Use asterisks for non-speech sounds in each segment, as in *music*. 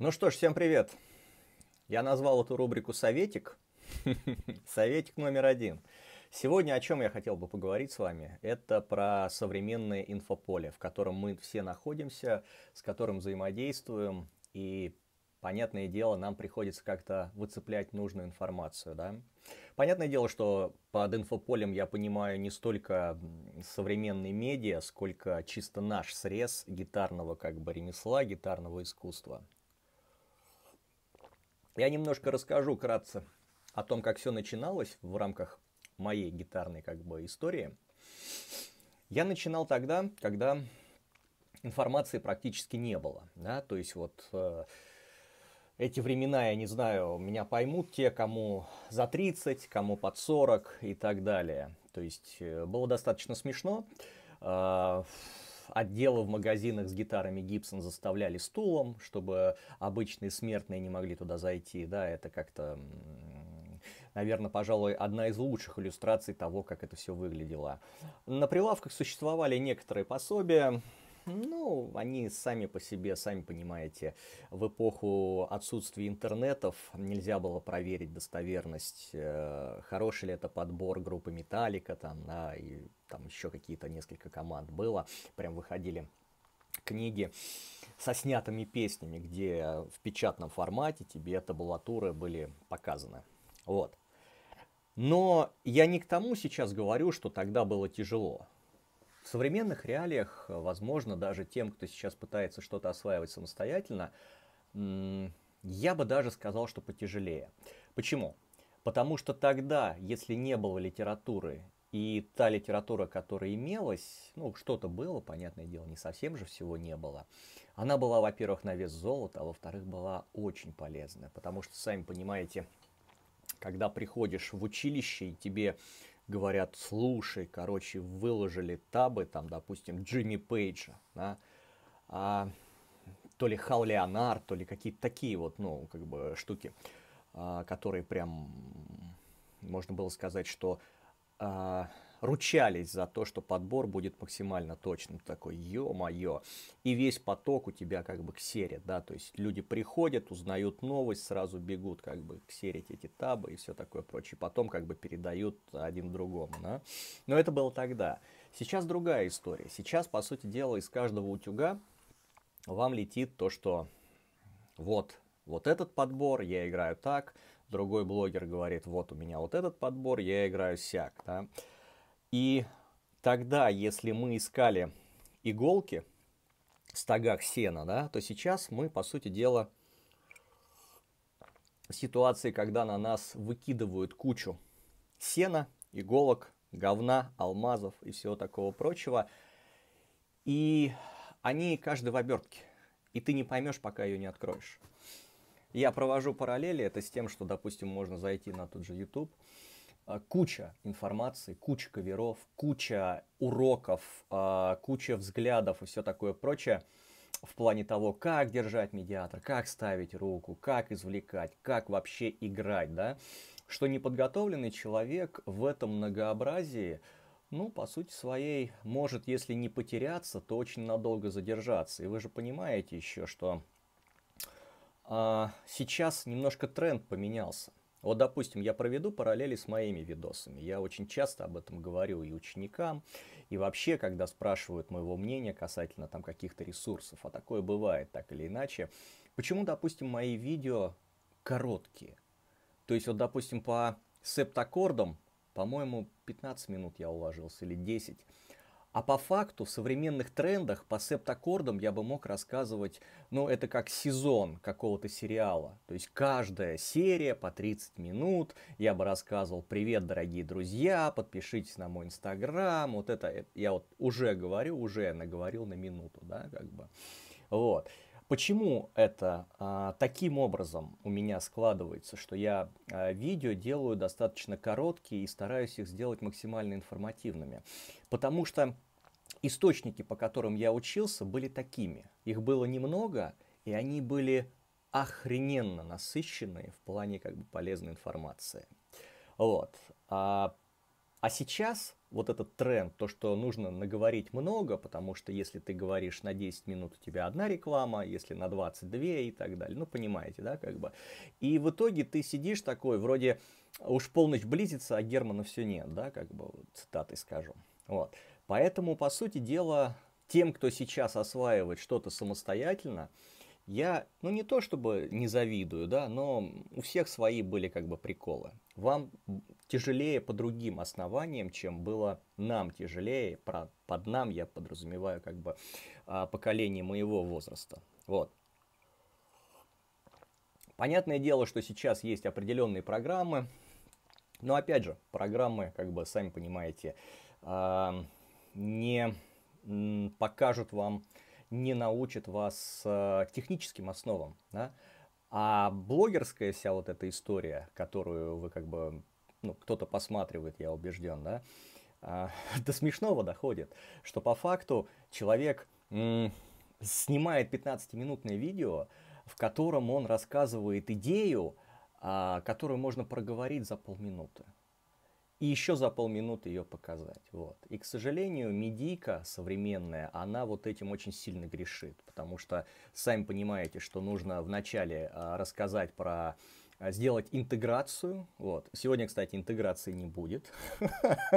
Ну что ж, всем привет. Я назвал эту рубрику «Советик». *laughs* Советик номер один. Сегодня о чем я хотел бы поговорить с вами, это про современное инфополе, в котором мы все находимся, с которым взаимодействуем, и, понятное дело, нам приходится как-то выцеплять нужную информацию. Да? Понятное дело, что под инфополем я понимаю не столько современные медиа, сколько чисто наш срез гитарного как бы ремесла, гитарного искусства. Я немножко расскажу кратко о том, как все начиналось в рамках моей гитарной как бы истории. Я начинал тогда, когда информации практически не было, да, то есть вот э, эти времена, я не знаю, меня поймут те, кому за 30, кому под 40 и так далее. То есть э, было достаточно смешно. Э, отделы в магазинах с гитарами Гибсон заставляли стулом, чтобы обычные смертные не могли туда зайти. Да, это как-то, наверное, пожалуй, одна из лучших иллюстраций того, как это все выглядело. На прилавках существовали некоторые пособия, ну, они сами по себе, сами понимаете, в эпоху отсутствия интернетов нельзя было проверить достоверность, э, хороший ли это подбор группы Металлика, там, да, и там еще какие-то несколько команд было, прям выходили книги со снятыми песнями, где в печатном формате тебе табулатуры были показаны. Вот. Но я не к тому сейчас говорю, что тогда было тяжело. В современных реалиях, э, возможно, даже тем, кто сейчас пытается что-то осваивать самостоятельно, я бы даже сказал, что потяжелее. Почему? Потому что тогда, если не было литературы, и та литература, которая имелась, ну, что-то было, понятное дело, не совсем же всего не было. Она была, во-первых, на вес золота, а во-вторых, была очень полезная, Потому что, сами понимаете, когда приходишь в училище и тебе говорят, слушай, короче, выложили табы, там, допустим, Джимми Пейджа, да, а, то ли Хал Леонард, то ли какие-то такие вот, ну, как бы штуки, а, которые прям, можно было сказать, что а, ручались за то, что подбор будет максимально точным. Ты такой, ё-моё. И весь поток у тебя как бы ксерит, да, то есть люди приходят, узнают новость, сразу бегут как бы ксерить эти табы и все такое прочее. Потом как бы передают один другому, да. Но это было тогда. Сейчас другая история. Сейчас, по сути дела, из каждого утюга вам летит то, что вот, вот этот подбор, я играю так, другой блогер говорит, вот у меня вот этот подбор, я играю сяк, да. И тогда, если мы искали иголки в стогах сена, да, то сейчас мы, по сути дела, в ситуации, когда на нас выкидывают кучу сена, иголок, говна, алмазов и всего такого прочего. И они каждый в обертке. И ты не поймешь, пока ее не откроешь. Я провожу параллели это с тем, что, допустим, можно зайти на тот же YouTube а, куча информации, куча коверов, куча уроков, а, куча взглядов и все такое прочее в плане того, как держать медиатор, как ставить руку, как извлекать, как вообще играть, да, что неподготовленный человек в этом многообразии, ну, по сути своей, может, если не потеряться, то очень надолго задержаться. И вы же понимаете еще, что а, сейчас немножко тренд поменялся. Вот, допустим, я проведу параллели с моими видосами. Я очень часто об этом говорю и ученикам, и вообще, когда спрашивают моего мнения касательно там каких-то ресурсов, а такое бывает так или иначе, почему, допустим, мои видео короткие? То есть, вот, допустим, по септаккордам, по-моему, 15 минут я уложился или 10 а по факту в современных трендах по септаккордам я бы мог рассказывать, ну это как сезон какого-то сериала. То есть каждая серия по 30 минут, я бы рассказывал, привет, дорогие друзья, подпишитесь на мой инстаграм, вот это э, я вот уже говорю, уже наговорил на минуту, да, как бы. Вот. Почему это а, таким образом у меня складывается, что я а, видео делаю достаточно короткие и стараюсь их сделать максимально информативными? Потому что Источники, по которым я учился, были такими. Их было немного, и они были охрененно насыщенные в плане как бы полезной информации. Вот. А, а сейчас вот этот тренд, то, что нужно наговорить много, потому что если ты говоришь на 10 минут, у тебя одна реклама, если на 22 и так далее. Ну, понимаете, да, как бы. И в итоге ты сидишь такой, вроде уж полночь близится, а Германа все нет, да, как бы, вот, цитатой скажу. Вот. Поэтому, по сути дела, тем, кто сейчас осваивает что-то самостоятельно, я, ну не то чтобы не завидую, да, но у всех свои были как бы приколы. Вам тяжелее по другим основаниям, чем было нам тяжелее. Про, под нам я подразумеваю как бы а, поколение моего возраста. Вот. Понятное дело, что сейчас есть определенные программы, но опять же, программы, как бы сами понимаете, не покажут вам, не научат вас э, техническим основам. Да? А блогерская вся вот эта история, которую вы как бы, ну, кто-то посматривает, я убежден, да, а, *laughs* до смешного доходит, что по факту человек снимает 15-минутное видео, в котором он рассказывает идею, а, которую можно проговорить за полминуты и еще за полминуты ее показать. Вот. И, к сожалению, медийка современная, она вот этим очень сильно грешит, потому что, сами понимаете, что нужно вначале а, рассказать про а, сделать интеграцию. Вот. Сегодня, кстати, интеграции не будет. *laughs*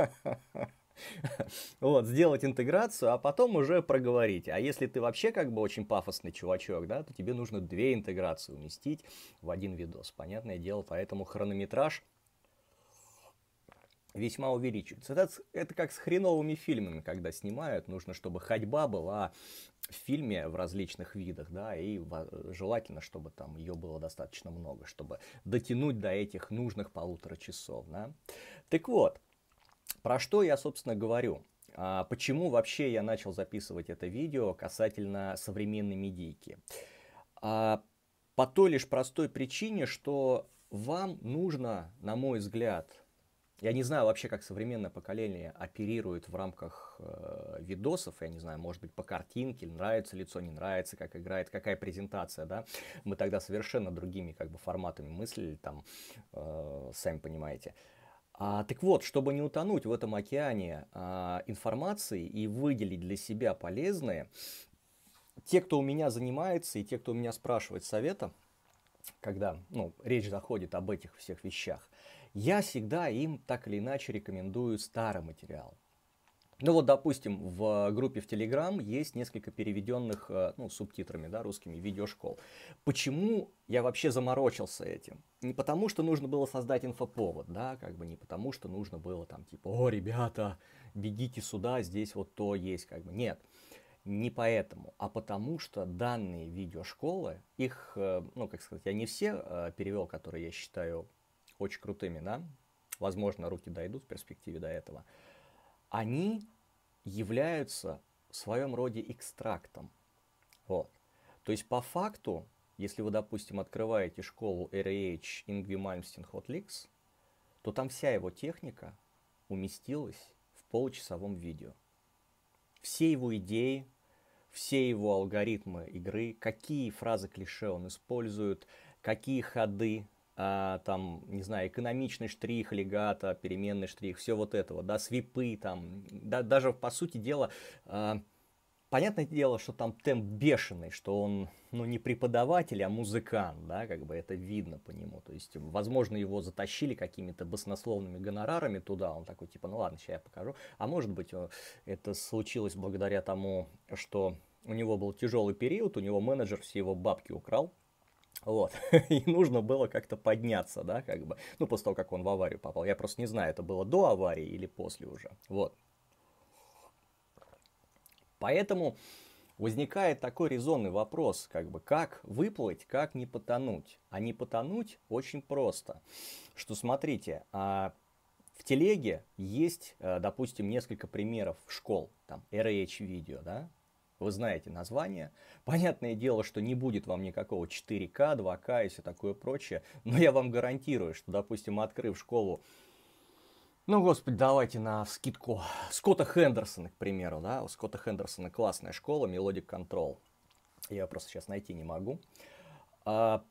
Вот, сделать интеграцию, а потом уже проговорить. А если ты вообще как бы очень пафосный чувачок, да, то тебе нужно две интеграции уместить в один видос. Понятное дело, поэтому хронометраж весьма увеличивается. Это, это как с хреновыми фильмами, когда снимают, нужно, чтобы ходьба была в фильме в различных видах, да, и желательно, чтобы там ее было достаточно много, чтобы дотянуть до этих нужных полутора часов, да. Так вот, про что я, собственно, говорю. А почему вообще я начал записывать это видео касательно современной медийки? А по той лишь простой причине, что вам нужно, на мой взгляд, я не знаю вообще, как современное поколение оперирует в рамках э, видосов. Я не знаю, может быть, по картинке, нравится лицо, не нравится, как играет, какая презентация, да. Мы тогда совершенно другими как бы форматами мыслили, там, э, сами понимаете. А, так вот, чтобы не утонуть в этом океане а, информации и выделить для себя полезные, те, кто у меня занимается и те, кто у меня спрашивает совета, когда ну, речь заходит об этих всех вещах, я всегда им так или иначе рекомендую старый материал. Ну вот, допустим, в э, группе в Telegram есть несколько переведенных э, ну, субтитрами, да, русскими видеошкол. Почему я вообще заморочился этим? Не потому, что нужно было создать инфоповод, да, как бы не потому, что нужно было там типа, о, ребята, бегите сюда, здесь вот то есть, как бы. Нет, не поэтому, а потому, что данные видеошколы, их, э, ну, как сказать, я не все перевел, которые я считаю очень крутыми, да, возможно, руки дойдут в перспективе до этого, они являются в своем роде экстрактом. Вот. То есть по факту, если вы, допустим, открываете школу RH Ингви Мальмстин Hotlix, то там вся его техника уместилась в получасовом видео. Все его идеи, все его алгоритмы игры, какие фразы клише он использует, какие ходы, а, там, не знаю, экономичный штрих, легато, переменный штрих, все вот этого, да, свипы там, да, даже, по сути дела, а, Понятное дело, что там темп бешеный, что он ну, не преподаватель, а музыкант, да, как бы это видно по нему. То есть, возможно, его затащили какими-то баснословными гонорарами туда, он такой, типа, ну ладно, сейчас я покажу. А может быть, э, это случилось благодаря тому, что у него был тяжелый период, у него менеджер все его бабки украл, вот. *laughs* И нужно было как-то подняться, да, как бы. Ну, после того, как он в аварию попал. Я просто не знаю, это было до аварии или после уже. Вот. Поэтому возникает такой резонный вопрос, как бы, как выплыть, как не потонуть. А не потонуть очень просто. Что, смотрите, а в телеге есть, э, допустим, несколько примеров школ, там, RH-видео, да, вы знаете название. Понятное дело, что не будет вам никакого 4К, 2К и все такое прочее, но я вам гарантирую, что, допустим, открыв школу ну, господи, давайте на скидку. Скотта Хендерсона, к примеру, да. У Скотта Хендерсона классная школа, Мелодик Control. Я просто сейчас найти не могу. А,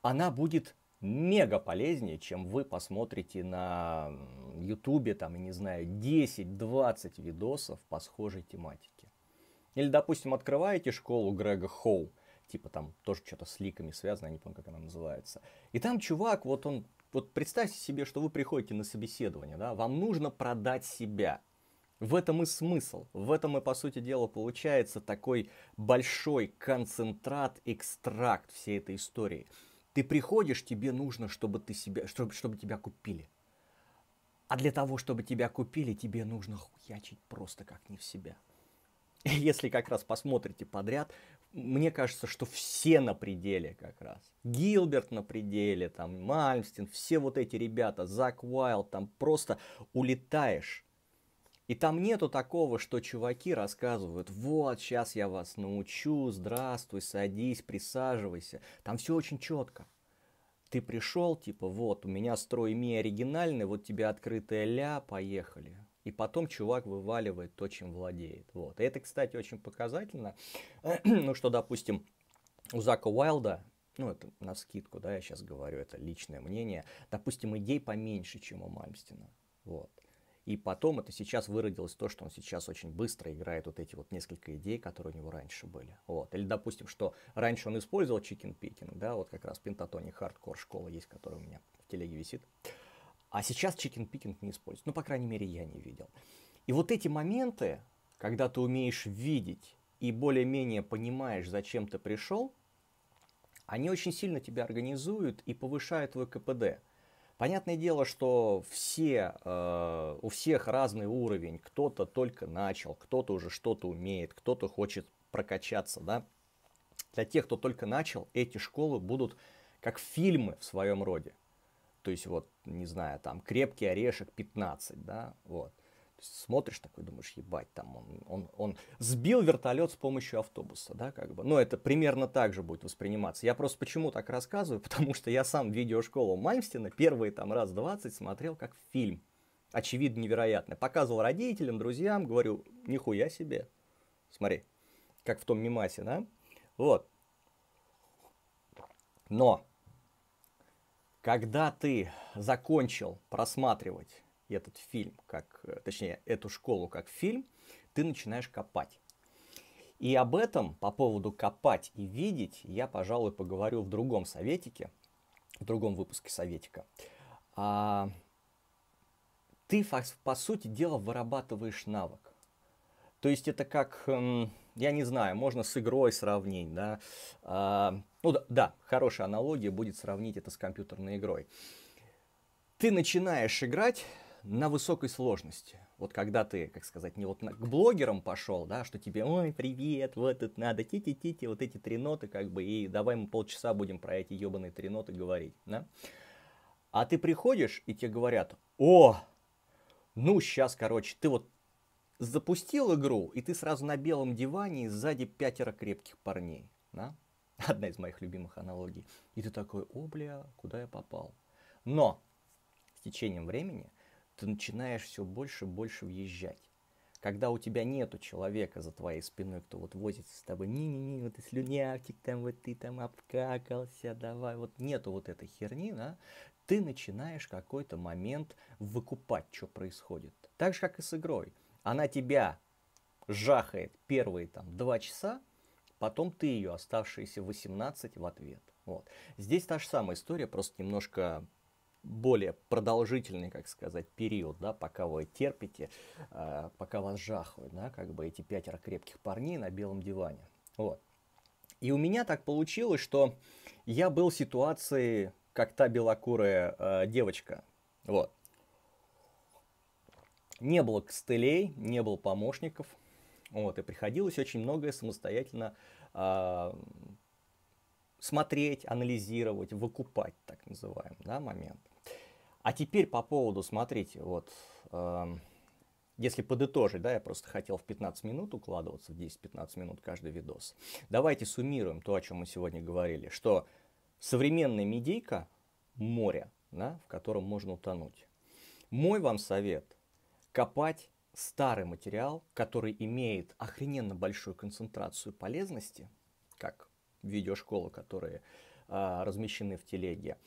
она будет мега полезнее, чем вы посмотрите на Ютубе, там, я не знаю, 10-20 видосов по схожей тематике. Или, допустим, открываете школу Грега Хоу, типа там тоже что-то с ликами связано, я не помню, как она называется. И там чувак, вот он, вот представьте себе, что вы приходите на собеседование, да, вам нужно продать себя. В этом и смысл, в этом и, по сути дела, получается такой большой концентрат, экстракт всей этой истории. Ты приходишь, тебе нужно, чтобы, ты себя, чтобы, чтобы тебя купили. А для того, чтобы тебя купили, тебе нужно хуячить просто как не в себя. *laughs* если как раз посмотрите подряд, мне кажется, что все на пределе как раз. Гилберт на пределе, там, Мальмстин, все вот эти ребята, Зак Уайлд, там просто улетаешь. И там нету такого, что чуваки рассказывают, вот, сейчас я вас научу, здравствуй, садись, присаживайся. Там все очень четко. Ты пришел, типа, вот, у меня строй ми оригинальный, вот тебе открытая ля, поехали и потом чувак вываливает то, чем владеет. Вот. И это, кстати, очень показательно, *clears throat* ну, что, допустим, у Зака Уайлда ну, это на скидку, да, я сейчас говорю, это личное мнение, допустим, идей поменьше, чем у Мальмстина. Вот. И потом это сейчас выродилось то, что он сейчас очень быстро играет вот эти вот несколько идей, которые у него раньше были. Вот. Или, допустим, что раньше он использовал чикен-пикинг, да, вот как раз пентатоник хардкор школа есть, которая у меня в телеге висит. Uh, а сейчас чикен-пикинг не используют. Ну, по крайней мере, я не видел. И вот эти моменты, когда ты умеешь видеть и более-менее понимаешь, зачем ты пришел, они очень сильно тебя организуют и повышают твой КПД. Понятное дело, что все, э, у всех разный уровень. Кто-то только начал, кто-то уже что-то умеет, кто-то хочет прокачаться. Да? Для тех, кто только начал, эти школы будут как фильмы в своем роде. То есть вот, не знаю, там крепкий орешек 15, да, вот. Смотришь такой, думаешь, ебать, там он, он, он сбил вертолет с помощью автобуса, да, как бы. но ну, это примерно так же будет восприниматься. Я просто почему так рассказываю, *laughs* потому что я сам видеошколу Мальмстина первые там раз 20 смотрел как фильм. Очевидно, невероятный, Показывал родителям, друзьям, говорю, нихуя себе. Смотри, как в том мимасе, да? Вот. Но когда ты закончил просматривать этот фильм, как, э, точнее, эту школу как фильм, ты начинаешь копать. И об этом, по поводу копать и видеть, я, пожалуй, поговорю в другом советике, в другом выпуске советика. А, ты, по сути дела, вырабатываешь навык. То есть это как... Эм, я не знаю, можно с игрой сравнить, да. А, ну да, да, хорошая аналогия будет сравнить это с компьютерной игрой. Ты начинаешь играть на высокой сложности. Вот когда ты, как сказать, не вот на, к блогерам пошел, да, что тебе, ой, привет, вот тут надо, ти-ти-ти-ти, вот эти три ноты, как бы, и давай мы полчаса будем про эти ебаные три ноты говорить, да. А ты приходишь, и тебе говорят, о, ну, сейчас, короче, ты вот запустил игру, и ты сразу на белом диване и сзади пятеро крепких парней. Да? *laughs* Одна из моих любимых аналогий. И ты такой, о, бля, куда я попал? Но с течением времени ты начинаешь все больше и больше въезжать. Когда у тебя нету человека за твоей спиной, кто вот возится с тобой, не-не-не, вот ты слюнявчик, там вот ты там обкакался, давай, вот нету вот этой херни, да, ты начинаешь какой-то момент выкупать, что происходит. Так же, как и с игрой – она тебя жахает первые там два часа, потом ты ее оставшиеся 18 в ответ. Вот. Здесь та же самая история, просто немножко более продолжительный, как сказать, период, да, пока вы терпите, э, пока вас жахают, да, как бы эти пятеро крепких парней на белом диване. Вот. И у меня так получилось, что я был в ситуации, как та белокурая э, девочка. Вот. Не было костылей, не было помощников. Вот, и приходилось очень многое самостоятельно э, смотреть, анализировать, выкупать, так называемый да, момент. А теперь по поводу, смотрите, вот, э, если подытожить, да, я просто хотел в 15 минут укладываться, в 10-15 минут каждый видос. Давайте суммируем то, о чем мы сегодня говорили, что современная медийка – море, да, в котором можно утонуть. Мой вам совет копать старый материал, который имеет охрененно большую концентрацию полезности, как видеошколы, которые э, размещены в телеге,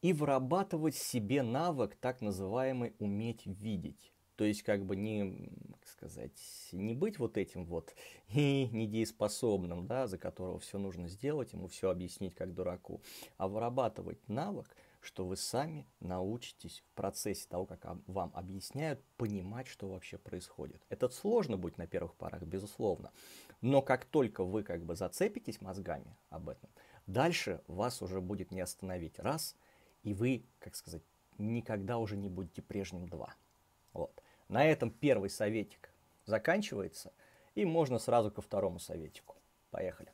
и вырабатывать себе навык так называемый уметь видеть. То есть как бы не, как сказать, не быть вот этим вот *laughs* и недееспособным, да, за которого все нужно сделать, ему все объяснить как дураку, а вырабатывать навык – что вы сами научитесь в процессе того, как вам объясняют, понимать, что вообще происходит. Это сложно будет на первых парах, безусловно. Но как только вы как бы зацепитесь мозгами об этом, дальше вас уже будет не остановить. Раз, и вы, как сказать, никогда уже не будете прежним. Два. Вот. На этом первый советик заканчивается, и можно сразу ко второму советику. Поехали.